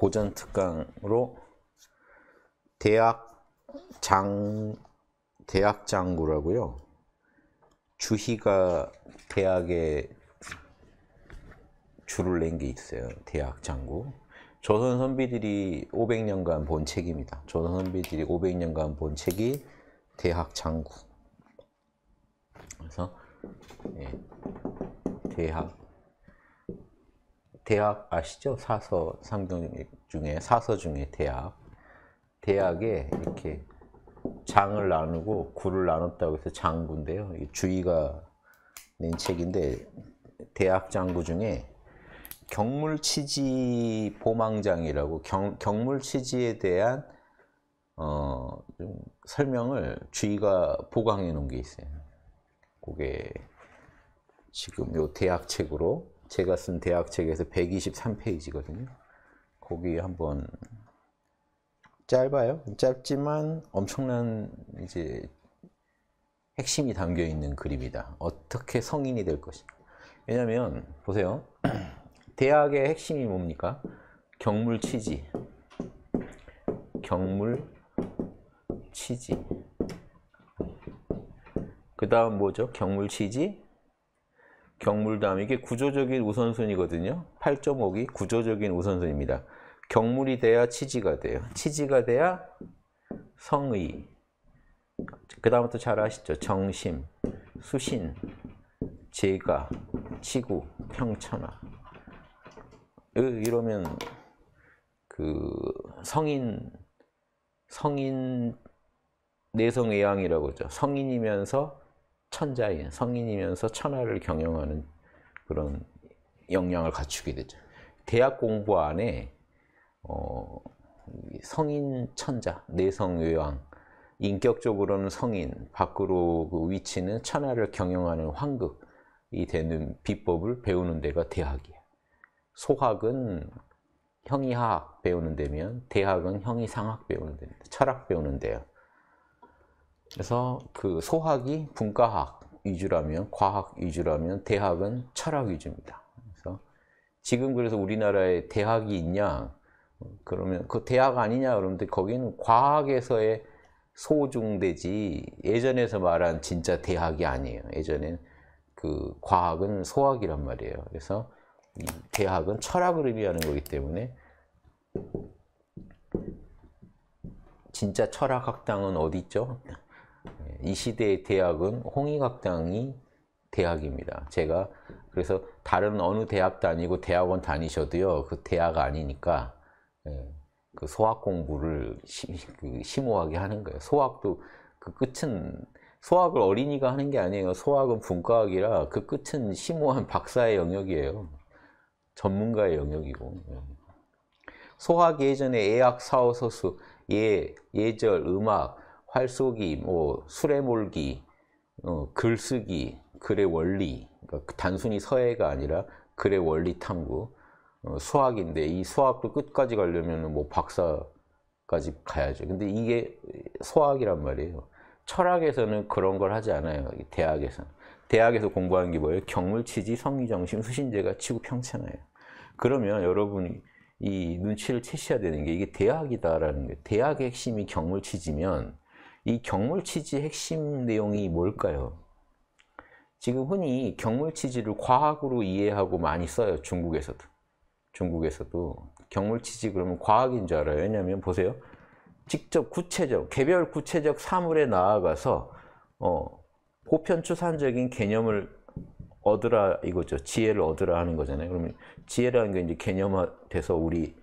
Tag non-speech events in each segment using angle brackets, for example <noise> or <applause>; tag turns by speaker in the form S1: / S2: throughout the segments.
S1: 고전 특강으로 대학 장 대학 장구라고요. 주희가 대학에 줄을 낸 게 있어요. 대학 장구. 조선 선비들이 500년간 본 책입니다. 조선 선비들이 500년간 본 책이 대학 장구. 그래서 예, 대학 대학 아시죠? 사서 상경 중에 사서 중에 대학 대학에 이렇게 장을 나누고 구를 나눴다고 해서 장군데요 주의가 낸 책인데 대학 장구 중에 경물치지 보망장이라고 경, 경물치지에 대한 어, 설명을 주의가 보강해 놓은 게 있어요. 그게 지금 요 대학 책으로 제가 쓴 대학책에서 123페이지거든요. 거기 한번 짧아요. 짧지만 엄청난 이제 핵심이 담겨 있는 그림이다. 어떻게 성인이 될 것인가. 왜냐면 보세요. <clears throat> 대학의 핵심이 뭡니까? 경물 취지. 경물 취지. 그 다음 뭐죠? 경물 취지, 경물담음 이게 구조적인 우선순위거든요. 8.5기 구조적인 우선순위입니다. 경물이 돼야 치지가 돼요. 치지가 돼야 성의. 그 다음부터 잘 아시죠? 정심, 수신, 제가, 치구, 평천하. 이러면 그 성인 성인 내성의양이라고 하죠. 성인이면서 천자인 성인이면서 천하를 경영하는 그런 역량을 갖추게 되죠. 대학 공부 안에 어, 성인 천자, 내성 외왕, 인격적으로는 성인, 밖으로 그 위치는 천하를 경영하는 황극이 되는 비법을 배우는 데가 대학이에요. 소학은 형이학 하 배우는 데면 대학은 형이상학 배우는 데입니다. 철학 배우는 데요. 그래서 그 소학이 분과학 위주라면 과학 위주라면 대학은 철학 위주입니다. 그래서 지금 그래서 우리나라에 대학이 있냐 그러면 그 대학 아니냐 그러는데 거기는 과학에서의 소중되지 예전에서 말한 진짜 대학이 아니에요. 예전엔 그 과학은 소학이란 말이에요. 그래서 이 대학은 철학을 의미하는 거기 때문에 진짜 철학학당은 어디 있죠? 이 시대의 대학은 홍익학당이 대학입니다. 제가 그래서 다른 어느 대학 다니고 대학원 다니셔도요. 그 대학 아니니까 예, 그 소학 공부를 그 심오하게 하는 거예요. 소학도 그 끝은 소학을 어린이가 하는 게 아니에요. 소학은 분과학이라 그 끝은 심오한 박사의 영역이에요. 전문가의 영역이고. 예. 소학 예전에 예학 사오서수 예, 예절, 음악, 활쏘기, 뭐 술에 몰기, 어, 글쓰기, 글의 원리, 그러니까 그 단순히 서예가 아니라 글의 원리 탐구, 어, 수학인데 이 수학도 끝까지 가려면 뭐 박사까지 가야죠. 근데 이게 수학이란 말이에요. 철학에서는 그런 걸 하지 않아요. 대학에서 대학에서 공부하는 게 뭐예요? 경물치지, 성의정심, 수신제가 치고 평체나요. 그러면 여러분이 이 눈치를 채셔야 되는 게 이게 대학이다라는 거예요. 대학의 핵심이 경물치지면 이 경물치지 핵심 내용이 뭘까요? 지금 흔히 경물치지를 과학으로 이해하고 많이 써요. 중국에서도. 중국에서도 경물치지 그러면 과학인 줄 알아요. 왜냐하면 보세요. 직접 구체적, 개별 구체적 사물에 나아가서 어, 보편추산적인 개념을 얻으라 이거죠. 지혜를 얻으라 하는 거잖아요. 그러면 지혜라는 게 이제 개념화돼서 우리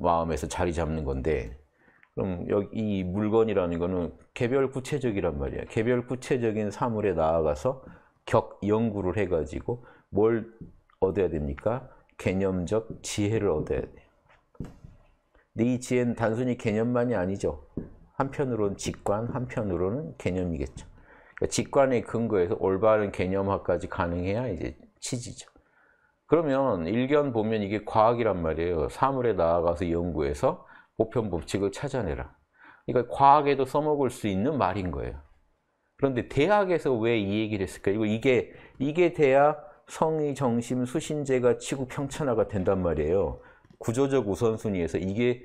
S1: 마음에서 자리 잡는 건데 그럼 여기 이 물건이라는 거는 개별 구체적이란 말이야. 개별 구체적인 사물에 나아가서 격 연구를 해가지고 뭘 얻어야 됩니까? 개념적 지혜를 얻어야 돼. 근데 이 지혜는 단순히 개념만이 아니죠. 한편으로는 직관, 한편으로는 개념이겠죠. 그러니까 직관의 근거에서 올바른 개념화까지 가능해야 이제 취지죠. 그러면 일견 보면 이게 과학이란 말이에요. 사물에 나아가서 연구해서 보편 법칙을 찾아내라. 그러니까 과학에도 써먹을 수 있는 말인 거예요. 그런데 대학에서 왜 이 얘기를 했을까? 이거 이게 이게 돼야 성의, 정심, 수신제가 치고 평천화가 된단 말이에요. 구조적 우선순위에서 이게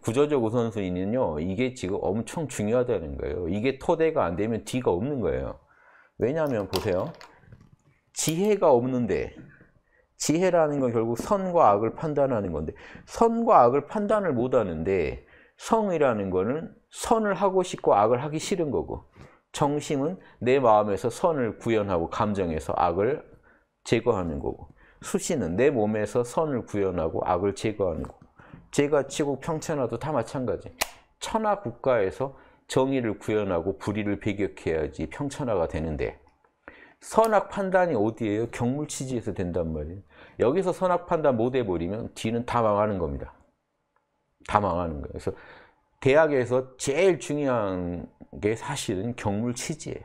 S1: 구조적 우선순위는요. 이게 지금 엄청 중요하다는 거예요. 이게 토대가 안 되면 뒤가 없는 거예요. 왜냐하면 보세요. 지혜가 없는데 지혜라는 건 결국 선과 악을 판단하는 건데 선과 악을 판단을 못 하는데 성이라는 거는 선을 하고 싶고 악을 하기 싫은 거고 정심은 내 마음에서 선을 구현하고 감정에서 악을 제거하는 거고 수신은내 몸에서 선을 구현하고 악을 제거하는 거고 제가 치고 평천하도 다 마찬가지 천하 국가에서 정의를 구현하고 불의를 배격해야지 평천하가 되는데 선악 판단이 어디에요? 경물치지에서 된단 말이에요. 여기서 선악 판단 못 해버리면 뒤는 다 망하는 겁니다. 다 망하는 거예요. 그래서 대학에서 제일 중요한 게 사실은 경물치지예요.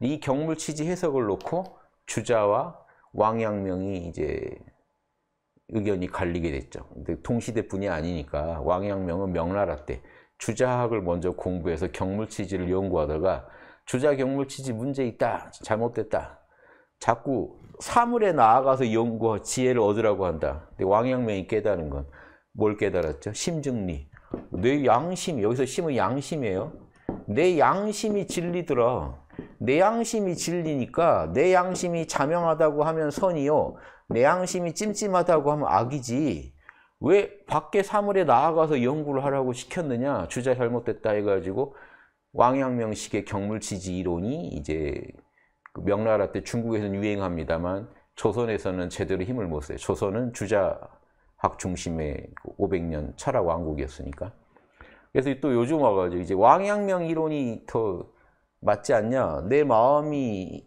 S1: 이 경물치지 해석을 놓고 주자와 왕양명이 이제 의견이 갈리게 됐죠. 근데 동시대 분이 아니니까 왕양명은 명나라 때 주자학을 먼저 공부해서 경물치지를 연구하다가 주자 경물치지 문제 있다. 잘못됐다. 자꾸 사물에 나아가서 연구와 지혜를 얻으라고 한다. 근데 왕양명이 깨달은 건 뭘 깨달았죠? 심증리. 내 양심, 여기서 심은 양심이에요. 내 양심이 진리더라. 내 양심이 진리니까 내 양심이 자명하다고 하면 선이요. 내 양심이 찜찜하다고 하면 악이지. 왜 밖에 사물에 나아가서 연구를 하라고 시켰느냐? 주자 잘못됐다 해가지고 왕양명식의 경물치지 이론이 이제 그 명나라 때 중국에서는 유행합니다만 조선에서는 제대로 힘을 못 써요. 조선은 주자학 중심의 500년 그 철학 왕국이었으니까. 그래서 또 요즘 와가지고 이제 왕양명 이론이 더 맞지 않냐? 내 마음이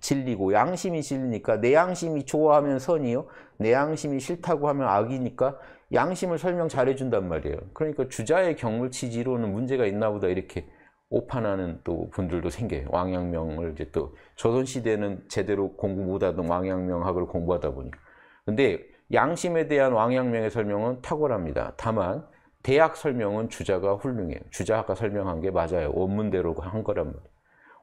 S1: 진리고 양심이 진리니까 내 양심이 좋아하면 선이요. 내 양심이 싫다고 하면 악이니까 양심을 설명 잘해준단 말이에요. 그러니까 주자의 경물치지로는 문제가 있나 보다 이렇게 오판하는 또 분들도 생겨요. 왕양명을 이제 또 조선 시대는 제대로 공부 못하던 왕양명학을 공부하다 보니까. 근데 양심에 대한 왕양명의 설명은 탁월합니다. 다만 대학 설명은 주자가 훌륭해요. 주자 아까 설명한 게 맞아요. 원문대로 한 거란 말이에요.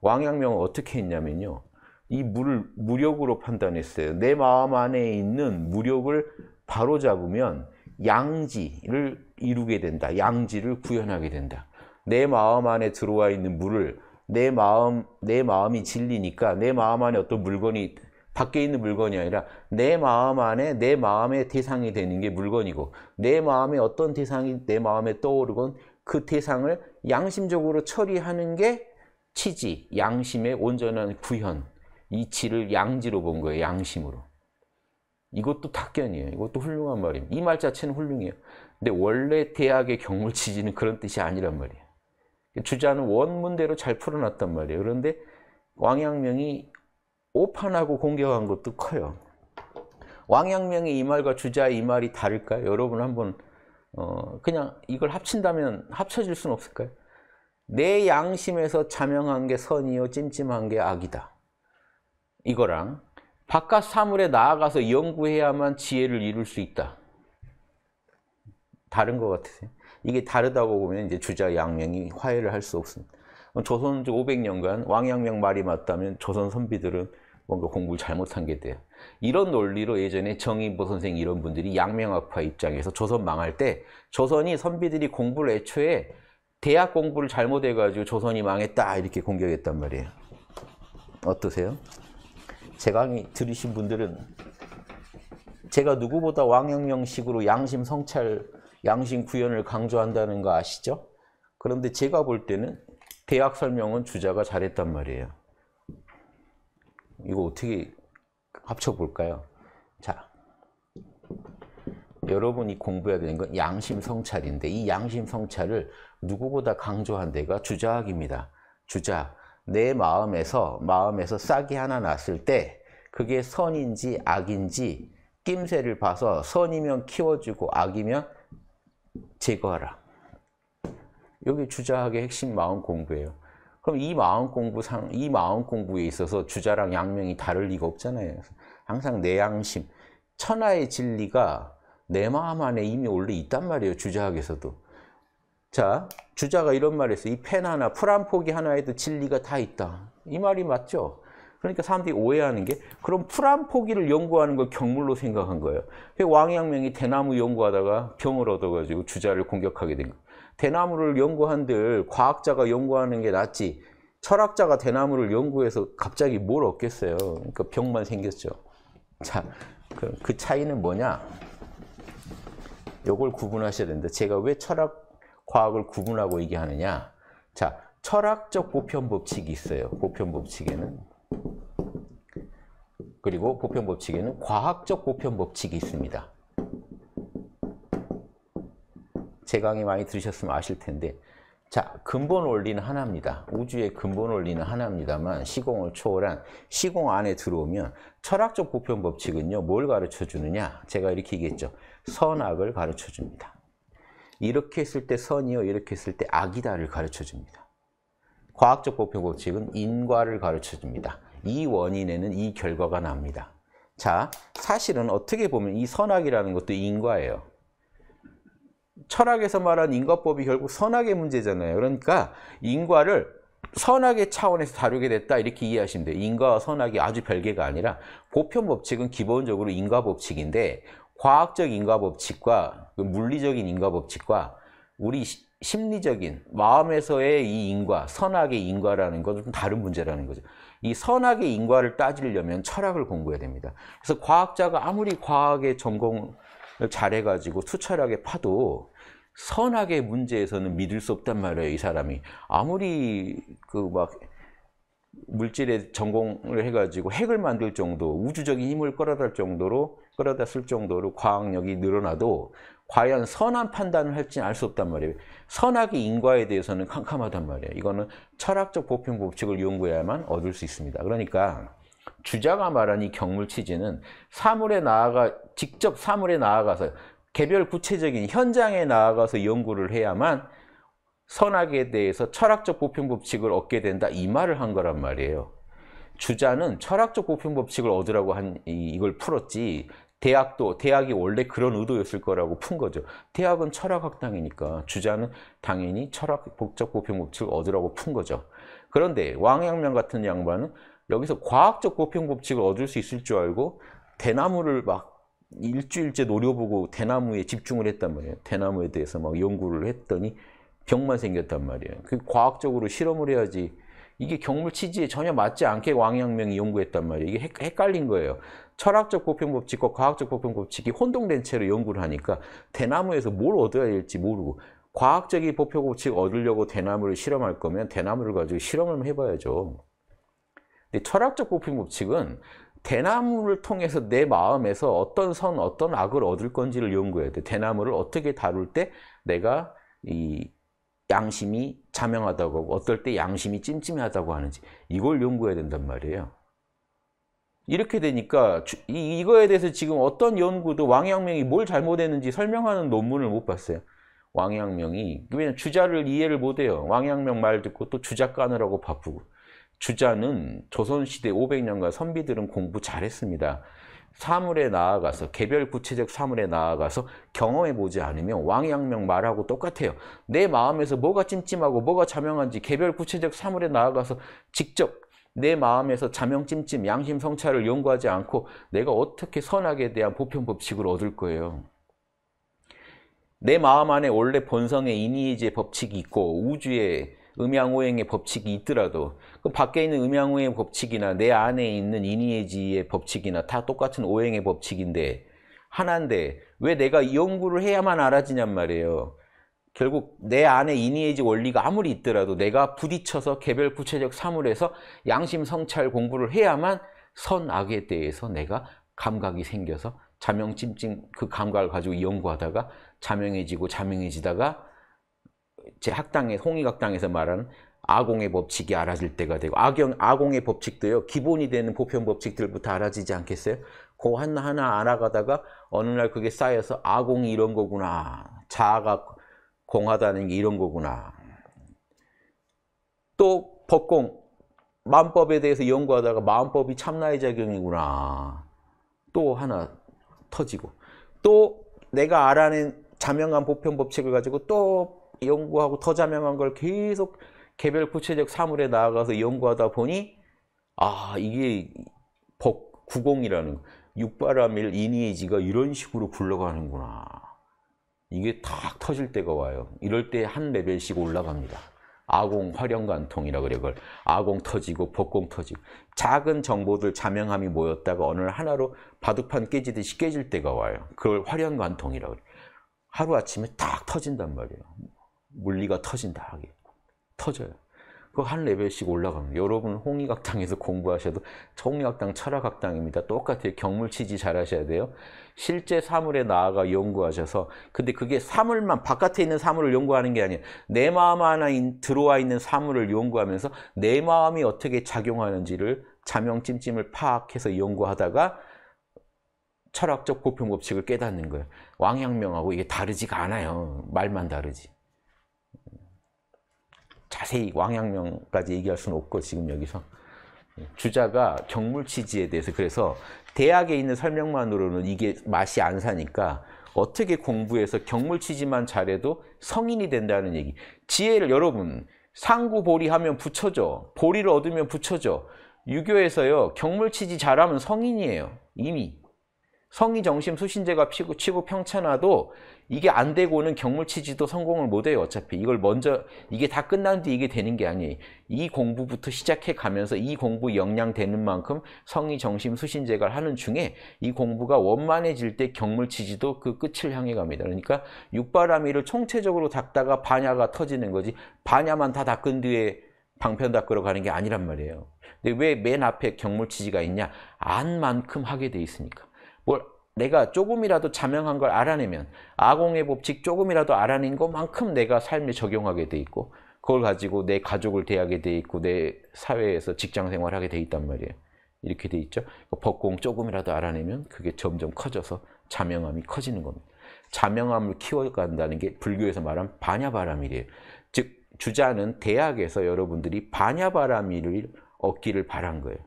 S1: 왕양명은 어떻게 했냐면요. 이 물을 무력으로 판단했어요. 내 마음 안에 있는 무력을 바로 잡으면 양지를 이루게 된다. 양지를 구현하게 된다. 내 마음 안에 들어와 있는 물을 내 마음 내 마음이 진리니까 내 마음 안에 어떤 물건이 밖에 있는 물건이 아니라 내 마음 안에 내 마음의 대상이 되는 게 물건이고 내 마음에 어떤 대상이 내 마음에 떠오르건 그 대상을 양심적으로 처리하는 게 치지, 양심의 온전한 구현, 이치를 양지로 본 거예요. 양심으로. 이것도 탁견이에요. 이것도 훌륭한 말이에요. 이 말 자체는 훌륭해요. 근데 원래 대학의 경물치지는 <laughs> 그런 뜻이 아니란 말이에요. 주자는 원문대로 잘 풀어놨단 말이에요. 그런데 왕양명이 오판하고 공격한 것도 커요. 왕양명의 이 말과 주자의 이 말이 다를까요? 여러분 한번 어 그냥 이걸 합친다면 합쳐질 수는 없을까요? 내 양심에서 자명한 게 선이요 찜찜한 게 악이다. 이거랑 바깥 사물에 나아가서 연구해야만 지혜를 이룰 수 있다. 다른 것 같으세요? 이게 다르다고 보면 이제 주자 양명이 화해를 할 수 없습니다. 조선 500년간 왕양명 말이 맞다면 조선 선비들은 뭔가 공부를 잘못한 게 돼요. 이런 논리로 예전에 정인보 선생 이런 분들이 양명학파 입장에서 조선 망할 때 조선이 선비들이 공부를 애초에 대학 공부를 잘못해가지고 조선이 망했다 이렇게 공격했단 말이에요. 어떠세요? 제 강의 들으신 분들은 제가 누구보다 왕영명식으로 양심 성찰 양심 구현을 강조한다는 거 아시죠? 그런데 제가 볼 때는 대학 설명은 주자가 잘했단 말이에요. 이거 어떻게 합쳐볼까요? 자, 여러분이 공부해야 되는 건 양심 성찰인데 이 양심 성찰을 누구보다 강조한 데가 주자학입니다. 주자, 내 마음에서 마음에서 싹이 하나 났을 때 그게 선인지 악인지 낌새를 봐서 선이면 키워주고 악이면 제거하라. 여기 주자학의 핵심 마음 공부예요. 그럼 이 마음 공부 상, 이 마음 공부에 있어서 주자랑 양명이 다를 리가 없잖아요. 항상 내 양심, 천하의 진리가 내 마음 안에 이미 원래 있단 말이에요. 주자학에서도. 자, 주자가 이런 말했어요. 이 펜 하나, 풀 한 포기 하나에도 진리가 다 있다. 이 말이 맞죠? 그러니까 사람들이 오해하는 게 그런 풀암 포기를 연구하는 걸 경물로 생각한 거예요. 그 왕양명이 대나무 연구하다가 병을 얻어가지고 주자를 공격하게 된 거예요. 대나무를 연구한들 과학자가 연구하는 게 낫지 철학자가 대나무를 연구해서 갑자기 뭘 얻겠어요. 그러니까 병만 생겼죠. 자, 그그 차이는 뭐냐? 요걸 구분하셔야 된다. 제가 왜 철학, 과학을 구분하고 얘기하느냐? 자, 철학적 보편 법칙이 있어요. 보편 법칙에는. 그리고 보편 법칙에는 과학적 보편 법칙이 있습니다. 제 강의 많이 들으셨으면 아실 텐데 자, 근본 원리는 하나입니다. 우주의 근본 원리는 하나입니다만 시공을 초월한 시공 안에 들어오면 철학적 보편 법칙은요. 뭘 가르쳐 주느냐? 제가 이렇게 얘기했죠. 선악을 가르쳐 줍니다. 이렇게 했을 때 선이요, 이렇게 했을 때 악이다를 가르쳐 줍니다. 과학적 보편 법칙은 인과를 가르쳐 줍니다. 이 원인에는 이 결과가 납니다. 자, 사실은 어떻게 보면 이 선악이라는 것도 인과예요. 철학에서 말한 인과법이 결국 선악의 문제잖아요. 그러니까 인과를 선악의 차원에서 다루게 됐다 이렇게 이해하시면 돼요. 인과와 선악이 아주 별개가 아니라 보편 법칙은 기본적으로 인과 법칙인데 과학적 인과 법칙과 그 물리적인 인과 법칙과 우리 심리적인 마음에서의 이 인과, 선악의 인과라는 건 좀 다른 문제라는 거죠. 이 선악의 인과를 따지려면 철학을 공부해야 됩니다. 그래서 과학자가 아무리 과학의 전공을 잘해가지고 투철하게 파도 선악의 문제에서는 믿을 수 없단 말이에요, 이 사람이. 아무리 그 막 물질에 전공을 해가지고 핵을 만들 정도, 우주적인 힘을 끌어다 정도로, 끌어다 쓸 정도로 과학력이 늘어나도 과연 선한 판단을 할지알 수 없단 말이에요. 선악의 인과에 대해서는 캄캄하단 말이에요. 이거는 철학적 보편 법칙을 연구해야만 얻을 수 있습니다. 그러니까 주자가 말한 이 경물 취지는 사물에 나아가 직접 사물에 나아가서 개별 구체적인 현장에 나아가서 연구를 해야만 선악에 대해서 철학적 보편 법칙을 얻게 된다 이 말을 한 거란 말이에요. 주자는 철학적 보편 법칙을 얻으라고 한 이걸 풀었지 대학도 대학이 원래 그런 의도였을 거라고 푼 거죠. 대학은 철학학당이니까 주자는 당연히 철학 복적 보편 법칙을 얻으라고 푼 거죠. 그런데 왕양면 같은 양반은 여기서 과학적 보편 법칙을 얻을 수 있을 줄 알고 대나무를 막 일주일째 노려보고 대나무에 집중을 했단 말이에요. 대나무에 대해서 막 연구를 했더니 병만 생겼단 말이에요. 그 과학적으로 실험을 해야지 이게 경물 취지에 전혀 맞지 않게 왕양명이 연구했단 말이에요. 이게 헷갈린 거예요. 철학적 보편 법칙과 과학적 보편 법칙이 혼동된 채로 연구를 하니까 대나무에서 뭘 얻어야 될지 모르고 과학적인 보편 법칙 얻으려고 대나무를 실험할 거면 대나무를 가지고 실험을 해봐야죠. 근데 철학적 보편 법칙은 대나무를 통해서 내 마음에서 어떤 선, 어떤 악을 얻을 건지를 연구해야 돼. 대나무를 어떻게 다룰 때 내가 이 양심이 자명하다고 하고 어떨 때 양심이 찜찜하다고 하는지 이걸 연구해야 된단 말이에요. 이렇게 되니까 이, 이거에 대해서 지금 어떤 연구도 왕양명이 뭘 잘못했는지 설명하는 논문을 못 봤어요. 왕양명이 왜냐면 주자를 이해를 못해요. 왕양명 말 듣고 또 주자 까느라고 바쁘고 주자는 조선시대 500년간 선비들은 공부 잘했습니다. 사물에 나아가서 개별 구체적 사물에 나아가서 경험해 보지 않으면 왕양명 말하고 똑같아요. 내 마음에서 뭐가 찜찜하고 뭐가 자명한지 개별 구체적 사물에 나아가서 직접 내 마음에서 자명 찜찜 양심 성찰을 연구하지 않고 내가 어떻게 선악에 대한 보편 법칙을 얻을 거예요. 내 마음 안에 원래 본성의 인이의 법칙이 있고 우주의 음양오행의 법칙이 있더라도 그 밖에 있는 음양오행의 법칙이나 내 안에 있는 이니에지의 법칙이나 다 똑같은 오행의 법칙인데 하나인데 왜 내가 연구를 해야만 알아지냔 말이에요. 결국 내 안에 이니에지 원리가 아무리 있더라도 내가 부딪혀서 개별 구체적 사물에서 양심 성찰 공부를 해야만 선악에 대해서 내가 감각이 생겨서 자명찜찜 그 감각을 가지고 연구하다가 자명해지고 자명해지다가 제학당의 홍익학당에서 말하는 아공의 법칙이 알아질 때가 되고 악영 아공의 법칙도요 기본이 되는 보편 법칙들부터 알아지지 않겠어요? 그 하나 하나 알아가다가 어느 날 그게 쌓여서 아공이 이런 거구나 자아가 공하다는 게 이런 거구나 또 법공 마음법에 대해서 연구하다가 마음법이 참나의 작용이구나 또 하나 터지고 또 내가 알아낸 자명한 보편 법칙을 가지고 또 연구하고 터자명한 걸 계속 개별 구체적 사물에 나아가서 연구하다 보니 아 이게 법 90이라는 육바라밀 이니에지가 이런 식으로 굴러가는구나 이게 탁 터질 때가 와요 이럴 때 한 레벨씩 올라갑니다 아공 화령관통이라 그래 그걸 아공 터지고 복공 터지고 작은 정보들 자명함이 모였다가 어느 하나로 바둑판 깨지듯이 깨질 때가 와요 그걸 화령관통이라 그래 하루아침에 탁 터진단 말이에요 물리가 터진다. 터져요. 그한 레벨씩 올라가면 여러분 홍의각당에서 <laughs> 공부하셔도 홍의각당 철학학당입니다. 똑같아요. 경물치지 잘하셔야 돼요. 실제 사물에 나아가 연구하셔서 근데 그게 사물만 바깥에 있는 사물을 연구하는 게 아니에요. 내 마음 안에 들어와 있는 사물을 연구하면서 내 마음이 어떻게 작용하는지를 자명찜찜을 파악해서 연구하다가 철학적 보편법칙을 깨닫는 거예요. 왕양명하고 이게 다르지가 않아요. 말만 다르지. 자세히 왕양명까지 얘기할 수는 없고 지금 여기서 주자가 경물치지에 대해서 그래서 대학에 있는 설명만으로는 이게 맛이 안 사니까 어떻게 공부해서 경물치지만 잘해도 성인이 된다는 얘기 지혜를 여러분 상구보리 하면 부처죠 보리를 얻으면 부처죠 유교에서요 경물치지 잘하면 성인이에요 이미 성의정심 수신제가 치고, 치고 평천하도 이게 안 되고는 경물치지도 성공을 못해요. 어차피 이걸 먼저 이게 다 끝난 뒤 이게 되는 게 아니. 에요이 공부부터 시작해 가면서 이 공부 역량 되는 만큼 성의 정심 수신제갈 하는 중에 이 공부가 원만해질 때 경물치지도 그 끝을 향해 갑니다. 그러니까 육바라미를 총체적으로 닦다가 반야가 터지는 거지 반야만 다 닦은 뒤에 방편 닦으러 가는 게 아니란 말이에요. 근데 왜 맨 앞에 경물치지가 있냐? 안만큼 하게 돼 있으니까. 뭘 내가 조금이라도 자명한 걸 알아내면 아공의 법칙 조금이라도 알아낸 것만큼 내가 삶에 적용하게 돼 있고 그걸 가지고 내 가족을 대하게 돼 있고 내 사회에서 직장 생활하게 돼 있단 말이에요. 이렇게 돼 있죠. 그러니까 법공 조금이라도 알아내면 그게 점점 커져서 자명함이 커지는 겁니다. 자명함을 키워간다는 게 불교에서 말한 반야바람이래요즉 주자는 대학에서 여러분들이 반야바람일을 얻기를 바란 거예요.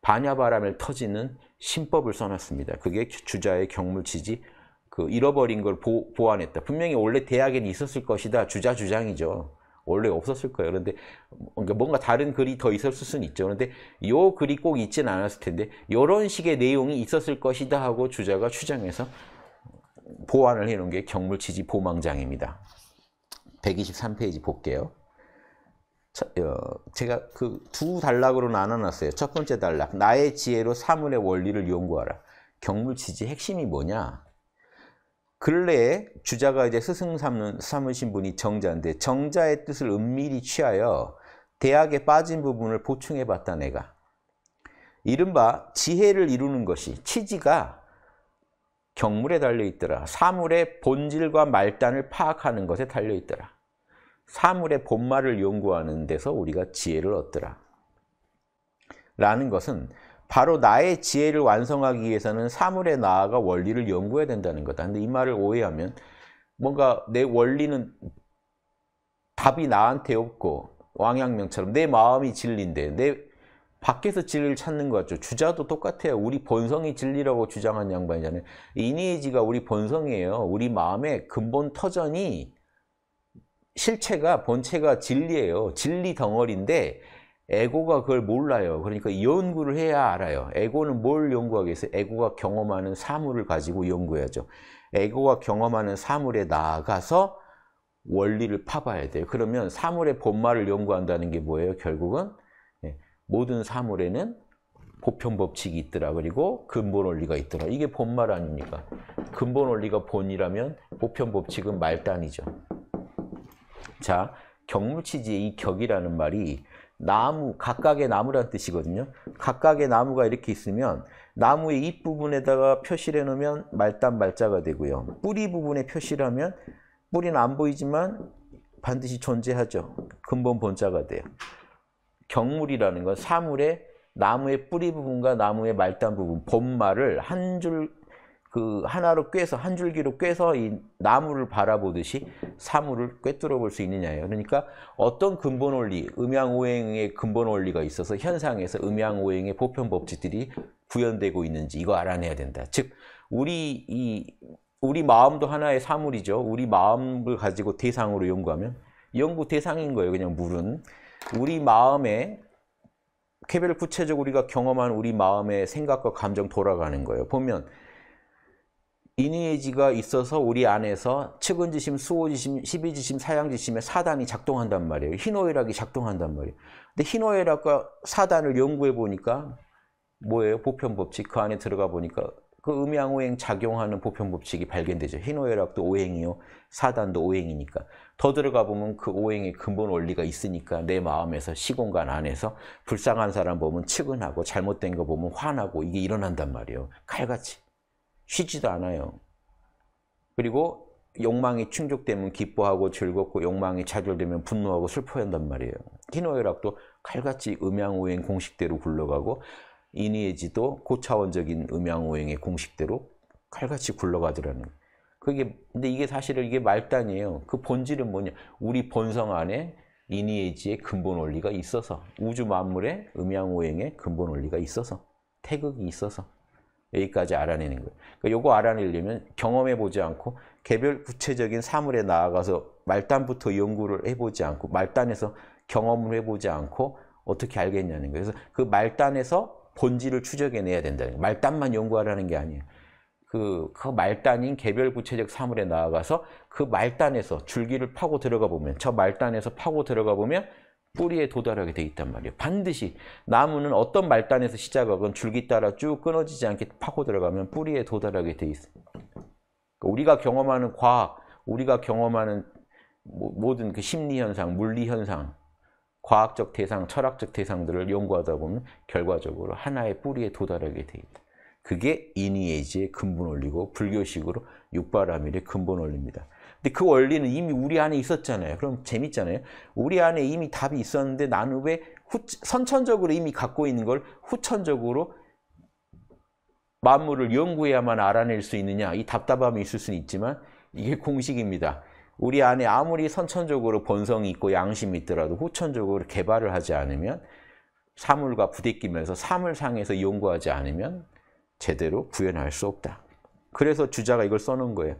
S1: 반야바람을 터지는 신법을 써놨습니다. 그게 주자의 경물치지 그 잃어버린 걸 보, 보완했다. 분명히 원래 대학에는 있었을 것이다. 주자 주장이죠. 원래 없었을 거예요. 그런데 뭔가 다른 글이 더 있었을 수는 있죠. 그런데 이 글이 꼭있지는 않았을 텐데 이런 식의 내용이 있었을 것이다 하고 주자가 주장해서 보완을 해놓은 게 경물치지 보망장입니다. 123페이지 볼게요. 어, 제가 그 두 단락으로 나눠놨어요. 첫 번째 단락, 나의 지혜로 사물의 원리를 연구하라. 경물지지 핵심이 뭐냐? 근래에 주자가 이제 스승 삼는, 삼으신 분이 정자인데 정자의 뜻을 은밀히 취하여 대학에 빠진 부분을 보충해봤다 내가. 이른바 지혜를 이루는 것이 취지가 경물에 달려있더라. 사물의 본질과 말단을 파악하는 것에 달려있더라. 사물의 본말을 연구하는 데서 우리가 지혜를 얻더라. 라는 것은 바로 나의 지혜를 완성하기 위해서는 사물에 나아가 원리를 연구해야 된다는 거다. 근데 이 말을 오해하면 뭔가 내 원리는 답이 나한테 없고 왕양명처럼 내 마음이 진리인데 내 밖에서 진리를 찾는 거죠. 주자도 똑같아요. 우리 본성이 진리라고 주장한 양반이잖아요. 이니에지가 우리 본성이에요. 우리 마음의 근본 터전이 실체가 본체가 진리예요. 진리 덩어리인데 에고가 그걸 몰라요. 그러니까 연구를 해야 알아요. 에고는 뭘 연구하겠어요? 에고가 경험하는 사물을 가지고 연구해야죠. 에고가 경험하는 사물에 나아가서 원리를 파봐야 돼요. 그러면 사물의 본말을 연구한다는 게 뭐예요? 결국은 예, 모든 사물에는 보편 법칙이 있더라. 그리고 근본 원리가 있더라. 이게 본말 아닙니까? 근본 원리가 본이라면 보편 법칙은 말단이죠. 자, 경로치지의 이 격이라는 말이 나무, 각각의 나무란 뜻이거든요. 각각의 나무가 이렇게 있으면 나무의 잎 부분에다가 표시를 해놓으면 말단 말자가 되고요. 뿌리 부분에 표시를 하면 뿌리는 안 보이지만 반드시 존재하죠. 근본 본자가 돼요. 경물이라는 건 사물의 나무의 뿌리 부분과 나무의 말단 부분, 본말을 한줄 그 하나로 꿰서 한 줄기로 꿰서 이 나무를 바라보듯이 사물을 꿰뚫어 볼 수 있느냐예요. 그러니까 어떤 근본 원리, 음양오행의 근본 원리가 있어서 현상에서 음양오행의 보편 법칙들이 구현되고 있는지 이거 알아내야 된다. 즉 우리 이 우리 마음도 하나의 사물이죠. 우리 마음을 가지고 대상으로 연구하면 연구 대상인 거예요. 그냥 물은 우리 마음에 개별 구체적으로 우리가 경험한 우리 마음의 생각과 감정 돌아가는 거예요. 보면 이니에지가 있어서 우리 안에서 측은지심, 수호지심, 십이지심, 사양지심의 사단이 작동한단 말이에요. 희노애락이 작동한단 말이에요. 근데 희노애락과 사단을 연구해 보니까 뭐예요? 보편법칙 그 안에 들어가 보니까 그 음양오행 작용하는 보편법칙이 발견되죠. 희노애락도 오행이요. 사단도 오행이니까. 더 들어가 보면 그 오행의 근본 원리가 있으니까 내 마음에서 시공간 안에서 불쌍한 사람 보면 측은하고 잘못된 거 보면 화나고 이게 일어난단 말이에요. 칼같이. 쉬지도 않아요. 그리고 욕망이 충족되면 기뻐하고 즐겁고 욕망이 좌절되면 분노하고 슬퍼한단 말이에요. 희노애락도 칼같이 음양오행 공식대로 굴러가고 이니에지도 고차원적인 음양오행의 공식대로 칼같이 굴러가더라는 거예요. 그게 근데 이게 사실은 이게 말단이에요. 그 본질은 뭐냐? 우리 본성 안에 이니에지의 근본 원리가 있어서 우주 만물의 음양오행의 근본 원리가 있어서 태극이 있어서 여기까지 알아내는 거예요. 그러니까 요거 알아내려면 경험해 보지 않고 개별 구체적인 사물에 나아가서 말단부터 연구를 해보지 않고 말단에서 경험을 해보지 않고 어떻게 알겠냐는 거예요. 그래서 그 말단에서 본질을 추적해내야 된다는 거예요. 말단만 연구하라는 게 아니에요. 그, 그 말단인 개별 구체적 사물에 나아가서 그 말단에서 줄기를 파고 들어가 보면 저 말단에서 파고 들어가 보면 뿌리에 도달하게 돼 있단 말이에요. 반드시 나무는 어떤 말단에서 시작하건 줄기 따라 쭉 끊어지지 않게 파고 들어가면 뿌리에 도달하게 돼있습니 그러니까 우리가 경험하는 과학, 우리가 경험하는 모든 그 심리현상, 물리현상, 과학적 대상, 철학적 대상들을 연구하다 보면 결과적으로 하나의 뿌리에 도달하게 돼 있다. 그게 이니에지의 근본 원리고 불교식으로 육바라밀의 근본 원리입니다. 근데 그 원리는 이미 우리 안에 있었잖아요. 그럼 재밌잖아요. 우리 안에 이미 답이 있었는데 나는 왜 후, 선천적으로 이미 갖고 있는 걸 후천적으로 만물을 연구해야만 알아낼 수 있느냐 이 답답함이 있을 수는 있지만 이게 공식입니다. 우리 안에 아무리 선천적으로 본성이 있고 양심이 있더라도 후천적으로 개발을 하지 않으면 사물과 부대끼면서 사물상에서 연구하지 않으면 제대로 구현할 수 없다. 그래서 주자가 이걸 써놓은 거예요.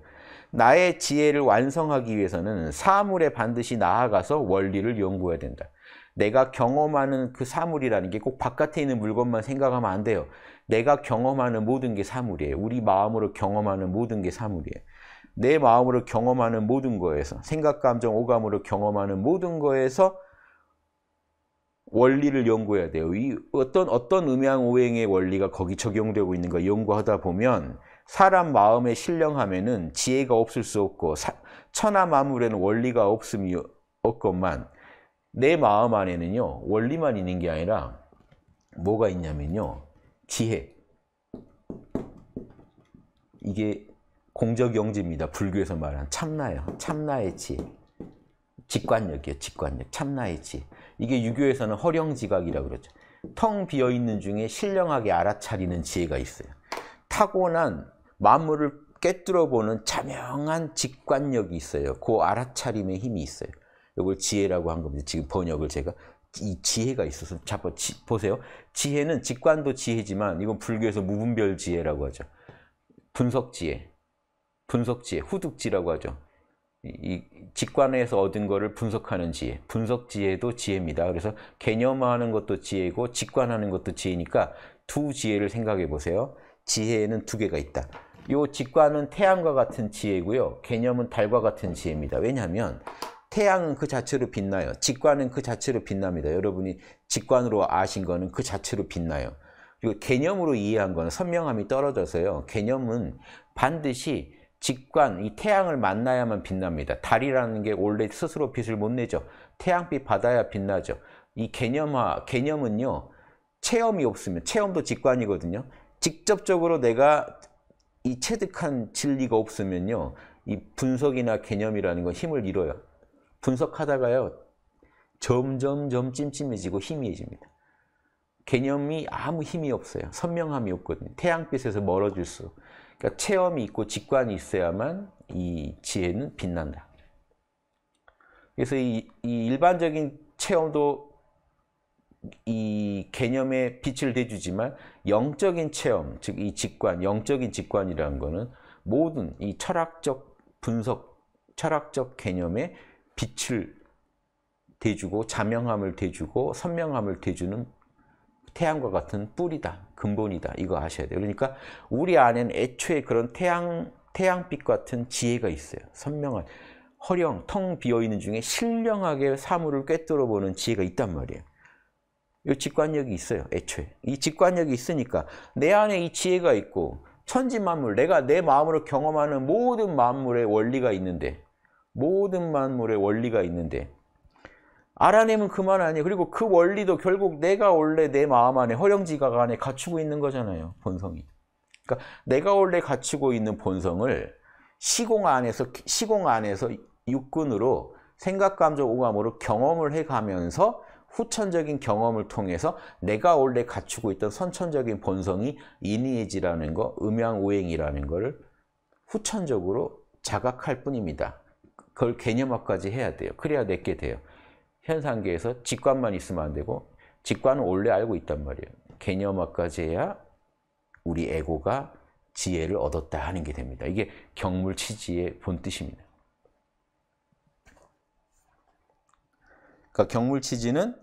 S1: 나의 지혜를 완성하기 위해서는 사물에 반드시 나아가서 원리를 연구해야 된다. 내가 경험하는 그 사물이라는 게 꼭 바깥에 있는 물건만 생각하면 안 돼요. 내가 경험하는 모든 게 사물이에요. 우리 마음으로 경험하는 모든 게 사물이에요. 내 마음으로 경험하는 모든 거에서 생각, 감정, 오감으로 경험하는 모든 거에서 원리를 연구해야 돼요. 이 어떤 어떤 음양 오행의 원리가 거기 적용되고 있는가 연구하다 보면 사람 마음에 신령하면은 지혜가 없을 수 없고 천하 만물에는 원리가 없음이 없건만 내 마음 안에는요 원리만 있는 게 아니라 뭐가 있냐면요 지혜 이게 공적영지입니다 불교에서 말한 참나요 참나의 지혜 직관력이요 직관력 참나의 지혜 이게 유교에서는 허령지각이라고 그러죠 텅 비어있는 중에 신령하게 알아차리는 지혜가 있어요 타고난 만물을 깨뜨려 보는 자명한 직관력이 있어요. 그 알아차림의 힘이 있어요. 이걸 지혜라고 한 겁니다. 지금 번역을 제가 이 지혜가 있어서 자 지, 보세요. 지혜는 직관도 지혜지만 이건 불교에서 무분별 지혜라고 하죠. 분석 지혜, 분석 지혜, 후득지라고 하죠. 이 직관에서 얻은 거를 분석하는 지혜, 분석 지혜도 지혜입니다. 그래서 개념화하는 것도 지혜고 직관하는 것도 지혜니까 두 지혜를 생각해 보세요. 지혜에는 두 개가 있다. 이 직관은 태양과 같은 지혜고요. 개념은 달과 같은 지혜입니다. 왜냐하면 태양은 그 자체로 빛나요. 직관은 그 자체로 빛납니다. 여러분이 직관으로 아신 거는 그 자체로 빛나요. 그리고 개념으로 이해한 거는 선명함이 떨어져서요. 개념은 반드시 직관, 이 태양을 만나야만 빛납니다. 달이라는 게 원래 스스로 빛을 못 내죠. 태양빛 받아야 빛나죠. 이 개념화, 개념은요. 체험이 없으면, 체험도 직관이거든요. 직접적으로 내가 이 체득한 진리가 없으면요. 이 분석이나 개념이라는 건 힘을 잃어요. 분석하다가요. 점점점 찜찜해지고 희미해집니다. 개념이 아무 힘이 없어요. 선명함이 없거든요. 태양빛에서 멀어질수 그러니까 체험이 있고 직관이 있어야만 이 지혜는 빛난다. 그래서 이, 이 일반적인 체험도 이 개념에 빛을 대주지만 영적인 체험, 즉 이 직관, 영적인 직관이라는 것은 모든 이 철학적 분석, 철학적 개념에 빛을 대주고 자명함을 대주고 선명함을 대주는 태양과 같은 뿔이다 근본이다. 이거 아셔야 돼요. 그러니까 우리 안에는 애초에 그런 태양, 태양빛 같은 지혜가 있어요. 선명한, 허령, 텅 비어있는 중에 신령하게 사물을 꿰뚫어 보는 지혜가 있단 말이에요. 이 직관력이 있어요, 애초에. 이 직관력이 있으니까 내 안에 이 지혜가 있고 천지 만물, 내가 내 마음으로 경험하는 모든 만물의 원리가 있는데 모든 만물의 원리가 있는데 알아내면 그만 아니에요. 그리고 그 원리도 결국 내가 원래 내 마음 안에 허령지각 안에 갖추고 있는 거잖아요. 본성이. 그러니까 내가 원래 갖추고 있는 본성을 시공 안에서 시공 안에서 육군으로 생각, 감정, 오감으로 경험을 해가면서 후천적인 경험을 통해서 내가 원래 갖추고 있던 선천적인 본성이 이니에지라는 거, 음양오행이라는 거를 후천적으로 자각할 뿐입니다. 그걸 개념화까지 해야 돼요. 그래야 내게 돼요. 현상계에서 직관만 있으면 안 되고 직관은 원래 알고 있단 말이에요. 개념화까지 해야 우리 에고가 지혜를 얻었다 하는 게 됩니다. 이게 경물 치지의 본뜻입니다. 그러니까 경물 치지는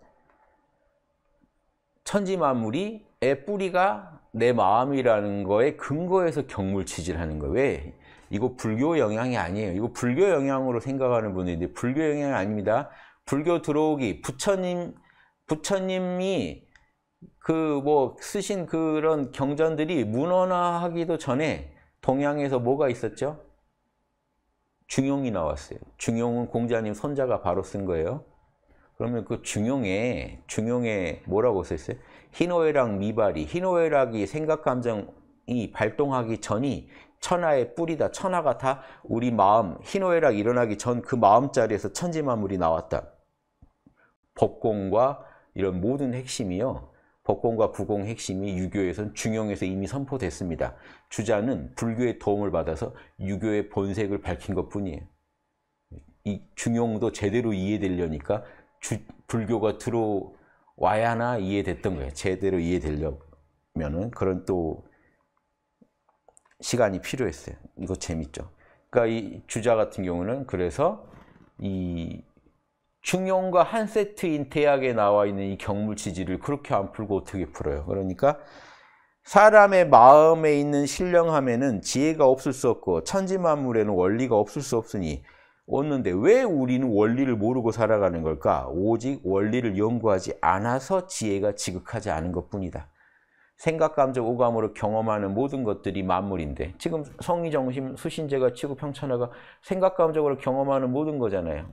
S1: 천지 만물이애 뿌리가 내 마음이라는 거에 근거해서 경물 치지를 하는 거예요. 왜? 이거 불교 영향이 아니에요. 이거 불교 영향으로 생각하는 분들인데 불교 영향이 아닙니다. 불교 들어오기 부처님 부처님이 그 뭐 쓰신 그런 경전들이 문헌화하기도 전에 동양에서 뭐가 있었죠? 중용이 나왔어요. 중용은 공자님 손자가 바로 쓴 거예요. 그러면 그 중용에 중용에 뭐라고 써있어요? 희노애락 미발이 희노애락이 생각 감정이 발동하기 전이 천하의 뿌리다. 천하가 다 우리 마음 희노애락 일어나기 전 그 마음 자리에서 천지만물이 나왔다. 법공과 이런 모든 핵심이요. 법공과 부공 핵심이 유교에선 중용에서 이미 선포됐습니다. 주자는 불교의 도움을 받아서 유교의 본색을 밝힌 것뿐이에요. 이 중용도 제대로 이해되려니까 주, 불교가 들어와야 하나 이해됐던 거예요. 제대로 이해되려면은 그런 또 시간이 필요했어요. 이거 재밌죠. 그러니까 이 주자 같은 경우는 그래서 이 중용과 한 세트인 태약에 나와 있는 이 경물치지를 그렇게 안 풀고 어떻게 풀어요? 그러니까 사람의 마음에 있는 신령함에는 지혜가 없을 수 없고 천지만물에는 원리가 없을 수 없으니 왔는데 왜 우리는 원리를 모르고 살아가는 걸까? 오직 원리를 연구하지 않아서 지혜가 지극하지 않은 것뿐이다. 생각, 감정, 오감으로 경험하는 모든 것들이 만물인데 지금 성의, 정심, 수신제가 치고 평천하가 생각, 감정으로 경험하는 모든 거잖아요.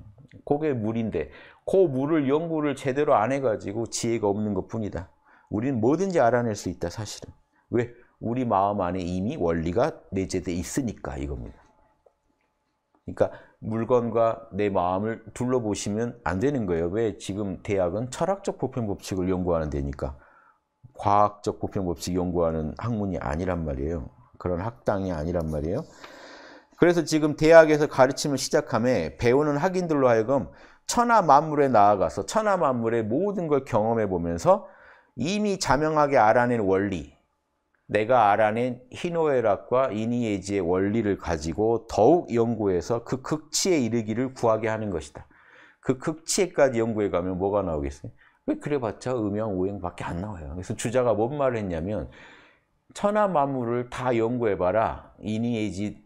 S1: 그게 물인데 그 물을 연구를 제대로 안 해가지고 지혜가 없는 것뿐이다. 우리는 뭐든지 알아낼 수 있다 사실은. 왜? 우리 마음 안에 이미 원리가 내재돼 있으니까 이겁니다. 그러니까 물건과 내 마음을 둘러보시면 안 되는 거예요. 왜 지금 대학은 철학적 보편 법칙을 연구하는 데니까 과학적 보편 법칙 연구하는 학문이 아니란 말이에요. 그런 학당이 아니란 말이에요. 그래서 지금 대학에서 가르침을 시작함에 배우는 학인들로 하여금 천하 만물에 나아가서 천하 만물의 모든 걸 경험해 보면서 이미 자명하게 알아낸 원리, 내가 알아낸 히노에락과 이니에지의 원리를 가지고 더욱 연구해서 그 극치에 이르기를 구하게 하는 것이다. 그 극치에까지 연구해 가면 뭐가 나오겠어요? 왜 그래봤자 음영, 오행밖에 안 나와요. 그래서 주자가 뭔 말을 했냐면 천하 만물을 다 연구해봐라. 이니에지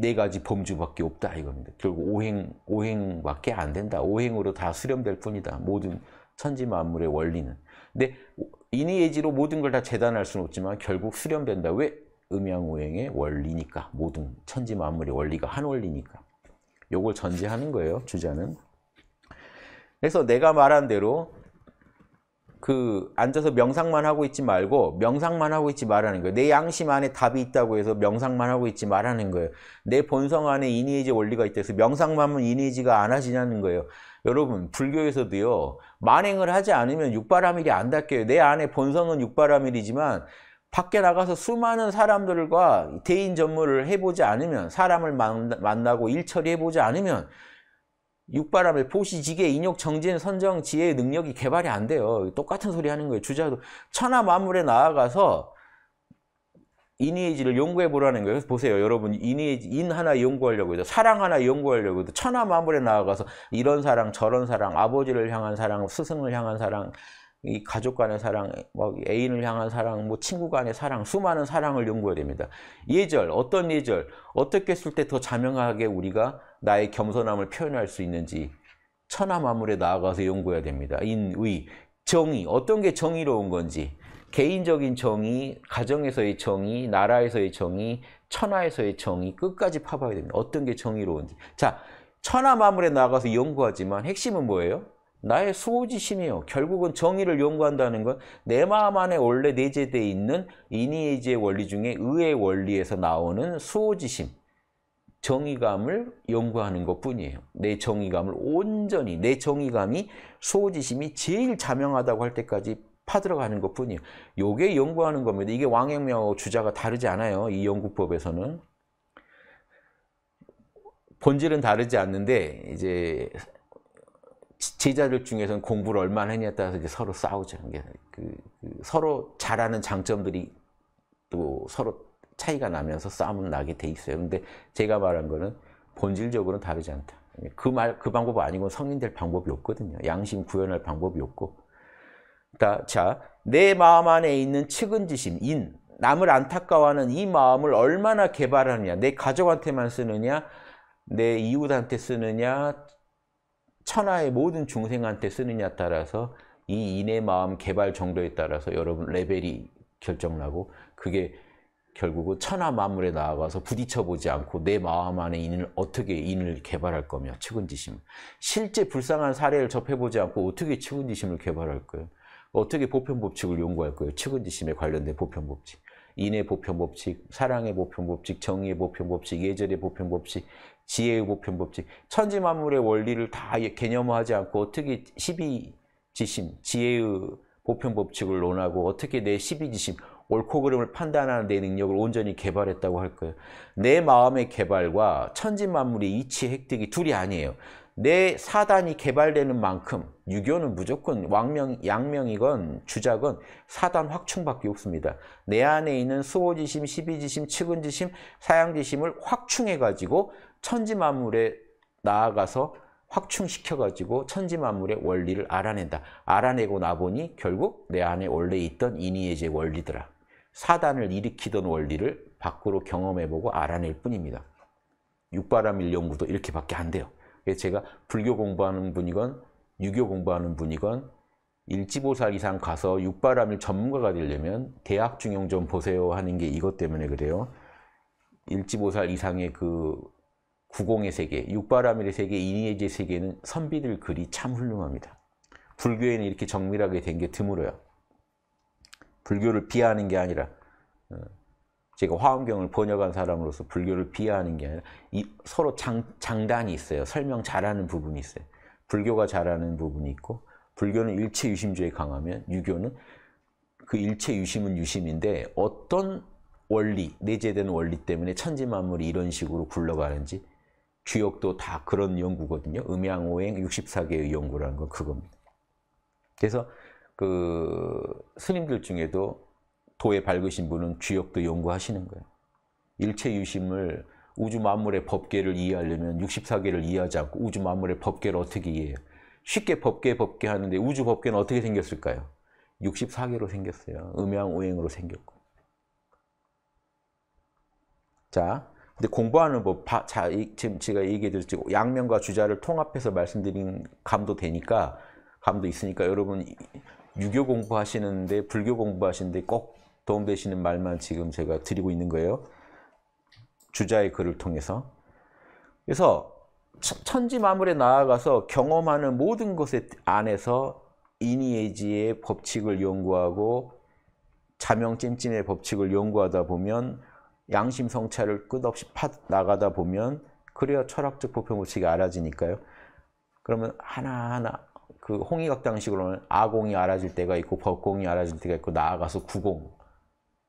S1: 네 가지 범주밖에 없다 이겁니다. 결국 오행, 오행밖에 안 된다. 오행으로 다 수렴될 뿐이다. 모든 천지 만물의 원리는. 근데 인의예지로 모든 걸 다 재단할 수는 없지만 결국 수렴된다. 왜? 음양오행의 원리니까. 모든 천지 만물의 원리가 한 원리니까. 요걸 전제하는 거예요. 주자는. 그래서 내가 말한 대로 그 앉아서 명상만 하고 있지 말고 명상만 하고 있지 말라는 거예요. 내 양심 안에 답이 있다고 해서 명상만 하고 있지 말라는 거예요. 내 본성 안에 인의지 원리가 있다 해서 명상만 하면 인의지가 안 하지냐는 거예요. 여러분 불교에서도요 만행을 하지 않으면 육바라밀이 안 닦여요 내 안에 본성은 육바라밀이지만 밖에 나가서 수많은 사람들과 대인 전무를 해보지 않으면 사람을 만나고 일 처리해보지 않으면 육바람의 보시지게 인욕, 정진, 선정, 지혜의 능력이 개발이 안 돼요. 똑같은 소리 하는 거예요. 주자도 천하 만물에 나아가서 이니에이지를 연구해 보라는 거예요. 그래서 보세요. 여러분, 이니에이지, 인 하나 연구하려고 해도, 사랑 하나 연구하려고 해도, 천하 만물에 나아가서 이런 사랑, 저런 사랑, 아버지를 향한 사랑, 스승을 향한 사랑, 이 가족 간의 사랑, 뭐 애인을 향한 사랑, 뭐 친구 간의 사랑, 수많은 사랑을 연구해야 됩니다. 예절, 어떤 예절, 어떻게 했을 때더 자명하게 우리가 나의 겸손함을 표현할 수 있는지 천하 만물에 나아가서 연구해야 됩니다. 인의, 정의, 어떤 게 정의로운 건지, 개인적인 정의, 가정에서의 정의, 나라에서의 정의, 천하에서의 정의 끝까지 파봐야 됩니다. 어떤 게 정의로운지. 자, 천하 만물에 나가서 연구하지만 핵심은 뭐예요? 나의 수호지심이요. 결국은 정의를 연구한다는 건 내 마음 안에 원래 내재되어 있는 이니에이지의 원리 중에 의의 원리에서 나오는 수호지심, 정의감을 연구하는 것뿐이에요. 내 정의감을 온전히, 내 정의감이 수호지심이 제일 자명하다고 할 때까지 파들어가는 것뿐이에요. 요게 연구하는 겁니다. 이게 왕혁명하고 주자가 다르지 않아요. 이 연구법에서는. 본질은 다르지 않는데 이제 제자들 중에서는 공부를 얼마나 했냐에 따라서 이제 서로 싸우죠. 그, 그, 서로 잘하는 장점들이 또 서로 차이가 나면서 싸움은 나게 돼 있어요. 근데 제가 말한 거는 본질적으로는 다르지 않다. 그 말, 그 방법 아니고 성인될 방법이 없거든요. 양심 구현할 방법이 없고 그러니까 자, 내 마음 안에 있는 측은지심, 인, 남을 안타까워하는 이 마음을 얼마나 개발하느냐, 내 가족한테만 쓰느냐, 내 이웃한테 쓰느냐, 천하의 모든 중생한테 쓰느냐 따라서 이 인의 마음 개발 정도에 따라서 여러분 레벨이 결정나고 그게 결국은 천하 만물에 나아가서 부딪혀보지 않고 내 마음 안에 인을 어떻게 인을 개발할 거며 측은지심 실제 불쌍한 사례를 접해보지 않고 어떻게 측은지심을 개발할 거예요 어떻게 보편법칙을 연구할 거예요? 측은지심에 관련된 보편법칙, 인의 보편법칙, 사랑의 보편법칙, 정의의 보편법칙, 예절의 보편법칙, 지혜의 보편법칙, 천지만물의 원리를 다 개념화하지 않고 어떻게 12지심, 지혜의 보편법칙을 논하고 어떻게 내 12지심, 옳고 그름을 판단하는 내 능력을 온전히 개발했다고 할 거예요. 내 마음의 개발과 천지만물의 이치 획득이 둘이 아니에요. 내 사단이 개발되는 만큼 유교는 무조건 왕명, 양명이건 주작은 사단 확충밖에 없습니다. 내 안에 있는 수호지심, 시비지심 측은지심, 사양지심을 확충해가지고 천지만물에 나아가서 확충시켜가지고 천지만물의 원리를 알아낸다. 알아내고 나보니 결국 내 안에 원래 있던 이니에제 원리더라. 사단을 일으키던 원리를 밖으로 경험해보고 알아낼 뿐입니다. 육바람 일령구도 이렇게밖에 안 돼요. 예, 제가 불교 공부하는 분이건 유교 공부하는 분이건 일지보살 이상 가서 육바람일 전문가가 되려면 대학 중용 좀 보세요 하는 게 이것 때문에 그래요. 일지보살 이상의 그 구공의 세계, 육바라밀의 세계, 이니에제 세계는 선비들 글이 참 훌륭합니다. 불교에는 이렇게 정밀하게 된 게 드물어요. 불교를 비하하는 게 아니라 어, 제가 화엄경을 번역한 사람으로서 불교를 비하하는 게 아니라 서로 장, 장단이 있어요. 설명 잘하는 부분이 있어요. 불교가 잘하는 부분이 있고 불교는 일체 유심주에 강하면 유교는 그 일체 유심은 유심인데 어떤 원리, 내재된 원리 때문에 천지만물이 이런 식으로 굴러가는지 주역도 다 그런 연구거든요. 음양오행 64개의 연구라는 건 그겁니다. 그래서 그 스님들 중에도 도에 밝으신 분은 주역도 연구하시는 거예요. 일체 유심을 우주 만물의 법계를 이해하려면 64개를 이해하지 고 우주 만물의 법계를 어떻게 이해해요? 쉽게 법계 법계 하는데 우주 법계는 어떻게 생겼을까요? 64개로 생겼어요. 음양오행으로 생겼고. 자, 근데 공부하는 법, 바, 자, 이, 지금 제가 얘기해드렸죠. 양면과 주자를 통합해서 말씀드린 감도 되니까, 감도 있으니까 여러분 유교 공부하시는데, 불교 공부하시는데 꼭 도움되시는 말만 지금 제가 드리고 있는 거예요. 주자의 글을 통해서. 그래서 천지 마물에 나아가서 경험하는 모든 것에 안에서 이니에지의 법칙을 연구하고 자명찜찜의 법칙을 연구하다 보면 양심 성찰을 끝없이 팟 나가다 보면 그래야 철학적 보편 법칙이 알아지니까요. 그러면 하나하나 그 홍의각당식으로는 아공이 알아질 때가 있고 법공이 알아질 때가 있고 나아가서 구공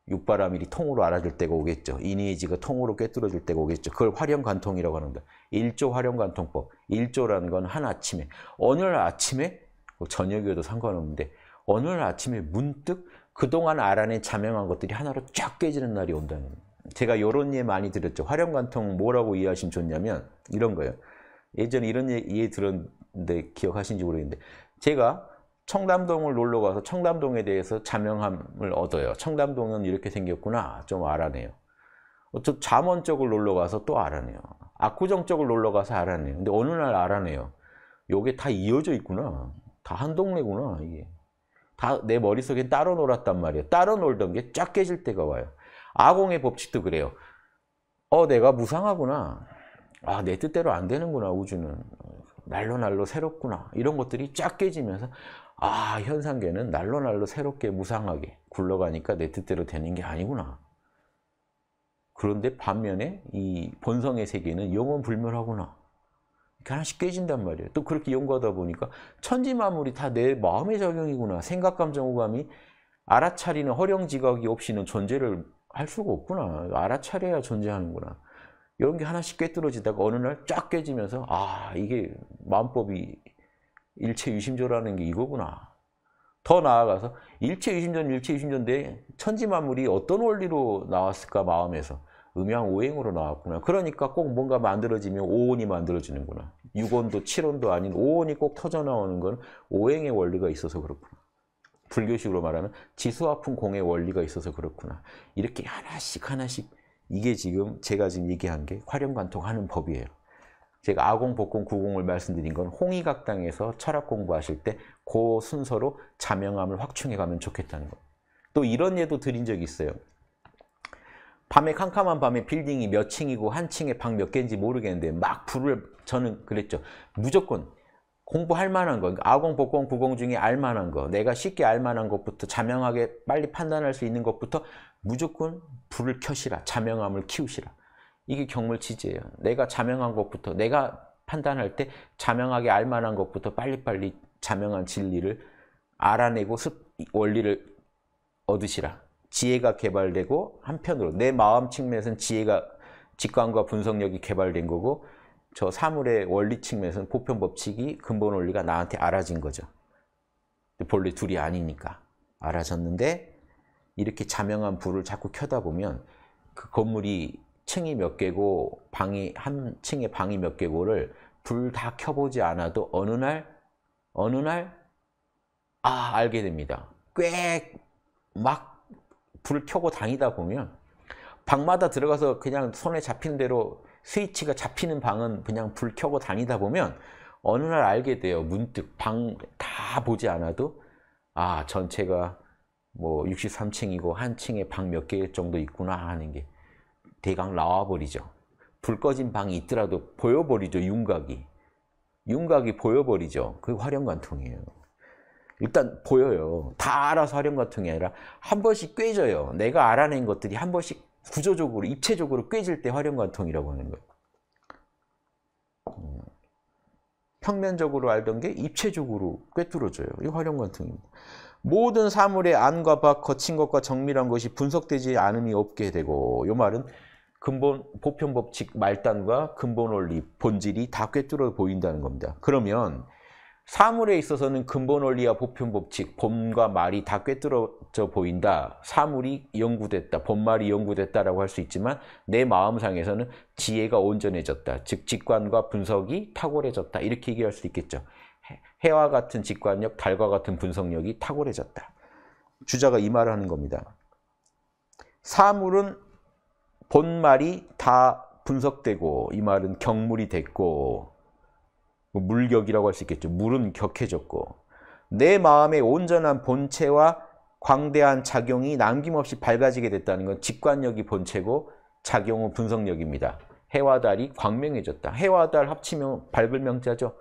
S1: 육바라밀이 통으로 알아줄 때가 오겠죠. 이니에지가 통으로 꿰뚫어줄 때가 오겠죠. 그걸 활용관통이라고 합니다. 일조 활용관통법. 일조라는 건 한 아침에. 어느 아침에 그 저녁이어도 상관없는데 어느 아침에 문득 그동안 알아낸 자명한 것들이 하나로 쫙 깨지는 날이 온다는 거예요. 제가 이런 예 많이 드렸죠. 활용관통 뭐라고 이해하시면 좋냐면 이런 거예요. 예전에 이런 예, 예 들었는데 기억하신지 모르겠는데 제가 청담동을 놀러 가서 청담동에 대해서 자명함을 얻어요. 청담동은 이렇게 생겼구나. 좀 알아내요. 저 잠원 쪽을 놀러 가서 또 알아내요. 압구정 쪽을 놀러 가서 알아내요. 근데 어느 날 알아내요. 요게 다 이어져 있구나. 다 한 동네구나. 이게. 다 내 머릿속에 따로 놀았단 말이에요. 따로 놀던 게 쫙 깨질 때가 와요. 아공의 법칙도 그래요. 어, 내가 무상하구나. 아, 내 뜻대로 안 되는구나, 우주는. 날로 날로 새롭구나. 이런 것들이 쫙 깨지면서 아 현상계는 날로 날로 새롭게 무상하게 굴러가니까 내 뜻대로 되는 게 아니구나. 그런데 반면에 이 본성의 세계는 영원 불멸하구나. 이렇게 하나씩 깨진단 말이에요. 또 그렇게 연구하다 보니까 천지 마물이다 내 마음의 작용이구나. 생각, 감정, 오감이 알아차리는 허령지각이 없이는 존재를 할 수가 없구나. 알아차려야 존재하는구나. 이런 게 하나씩 깨뜨러지다가 어느 날 쫙 깨지면서 아 이게 마음법이 일체 유심조라는 게 이거구나. 더 나아가서 일체 유심전 일체 유심전인데 천지 만물이 어떤 원리로 나왔을까 마음에서 음양 오행으로 나왔구나. 그러니까 꼭 뭔가 만들어지면 오온이 만들어지는구나. 6온도 칠온도 아닌 오온이 꼭 터져 나오는 건 오행의 원리가 있어서 그렇구나. 불교식으로 말하면 지수아픈 공의 원리가 있어서 그렇구나. 이렇게 하나씩 하나씩 이게 지금 제가 지금 얘기한 게 화령관통하는 법이에요. 제가 아공, 복공, 구공을 말씀드린 건 홍의각당에서 철학 공부하실 때 그 순서로 자명함을 확충해 가면 좋겠다는 것. 또 이런 예도 드린 적이 있어요. 밤에 캄캄한 밤에 빌딩이 몇 층이고 한 층에 방 몇 개인지 모르겠는데 막 불을 저는 그랬죠. 무조건 공부할 만한 거, 그러니까 아공, 복공, 구공 중에 알 만한 거, 내가 쉽게 알 만한 것부터 자명하게 빨리 판단할 수 있는 것부터 무조건 불을 켜시라, 자명함을 키우시라. 이게 경물치지예요 내가 자명한 것부터 내가 판단할 때 자명하게 알만한 것부터 빨리빨리 자명한 진리를 알아내고 습, 원리를 얻으시라. 지혜가 개발되고 한편으로 내 마음 측면에서는 지혜가 직관과 분석력이 개발된 거고 저 사물의 원리 측면에서는 보편 법칙이 근본 원리가 나한테 알아진 거죠. 본래 둘이 아니니까 알아졌는데 이렇게 자명한 불을 자꾸 켜다 보면 그 건물이 층이 몇 개고 방이 한 층에 방이 몇 개고를 불 다 켜보지 않아도 어느 날 어느 날 아 알게 됩니다. 꽤 막 불 켜고 다니다 보면 방마다 들어가서 그냥 손에 잡히는 대로 스위치가 잡히는 방은 그냥 불 켜고 다니다 보면 어느 날 알게 돼요. 문득 방 다 보지 않아도 아 전체가 뭐 63층이고 한 층에 방 몇 개 정도 있구나 하는 게 대강 나와버리죠. 불 꺼진 방이 있더라도 보여버리죠, 윤곽이. 윤곽이 보여버리죠. 그게 활용관통이에요. 일단 보여요. 다 알아서 활용관통이 아니라 한 번씩 꿰져요. 내가 알아낸 것들이 한 번씩 구조적으로, 입체적으로 꿰질 때 활용관통이라고 하는 거예요. 음. 평면적으로 알던 게 입체적으로 꿰뚫어져요. 이 활용관통입니다. 모든 사물의 안과 밖, 거친 것과 정밀한 것이 분석되지 않음이 없게 되고 이 말은 근본 보편 법칙 말단과 근본 원리, 본질이 다 꿰뚫어 보인다는 겁니다. 그러면 사물에 있어서는 근본 원리와 보편 법칙, 봄과 말이 다 꿰뚫어져 보인다. 사물이 연구됐다, 봄말이 연구됐다라고 할 수 있지만 내 마음상에서는 지혜가 온전해졌다. 즉 직관과 분석이 탁월해졌다. 이렇게 얘기할 수 있겠죠. 해와 같은 직관력, 달과 같은 분석력이 탁월해졌다. 주자가 이 말을 하는 겁니다. 사물은 본말이 다 분석되고 이 말은 경물이 됐고 뭐 물격이라고 할 수 있겠죠. 물은 격해졌고 내 마음의 온전한 본체와 광대한 작용이 남김없이 밝아지게 됐다는 건 직관력이 본체고 작용은 분석력입니다. 해와 달이 광명해졌다. 해와 달 합치면 밝을 명자죠.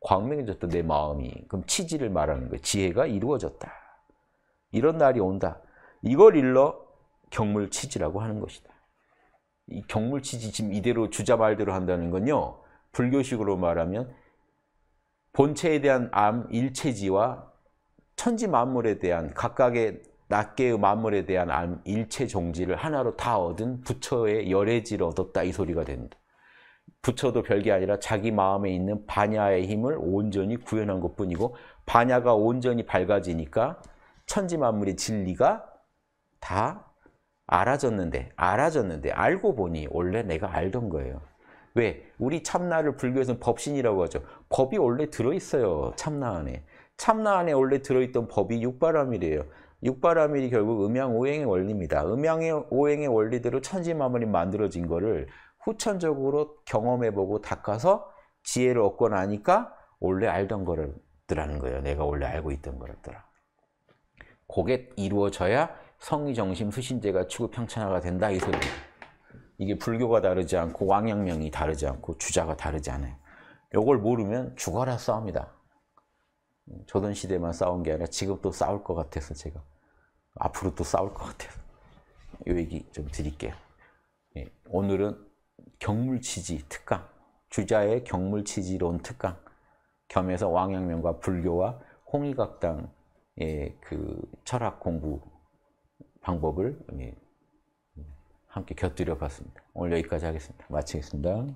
S1: 광명해졌다 내 마음이. 그럼 치지를 말하는 거예요. 지혜가 이루어졌다. 이런 날이 온다. 이걸 일러 경물치지라고 하는 것이다. 이 경물치지 지금 이대로 주자 말대로 한다는 건요. 불교식으로 말하면 본체에 대한 암, 일체지와 천지 만물에 대한 각각의 낱개의 만물에 대한 암, 일체 정지를 하나로 다 얻은 부처의 열애지를 얻었다 이 소리가 됩니다. 부처도 별게 아니라 자기 마음에 있는 반야의 힘을 온전히 구현한 것뿐이고 반야가 온전히 밝아지니까 천지 만물의 진리가 다 알아졌는데알아졌는데 알고 보니 원래 내가 알던 거예요. 왜? 우리 참나를 불교에서는 법신이라고 하죠. 법이 원래 들어있어요. 참나 안에. 참나 안에 원래 들어있던 법이 육바라밀이에요. 육바라밀이 결국 음양오행의 원리입니다. 음양오행의 원리대로 천지만물이 만들어진 거를 후천적으로 경험해보고 닦아서 지혜를 얻고 나니까 원래 알던 거더라는 거예요. 내가 원래 알고 있던 거였더라. 그게 이루어져야 성의정심 수신제가 취급 평천화가 된다 이 소리. 이게 불교가 다르지 않고 왕양명이 다르지 않고 주자가 다르지 않아요. 요걸 모르면 죽어라 싸웁니다. 조선 시대만 싸운 게 아니라 지금도 싸울 것 같아서 제가 앞으로 또 싸울 것 같아서 요 얘기 좀 드릴게요. 예, 오늘은 경물치지 특강 주자의 경물치지론 특강 겸해서 왕양명과 불교와 홍의각당의 그 철학 공부 방법을 함께 곁들여 봤습니다. 오늘 여기까지 하겠습니다. 마치겠습니다.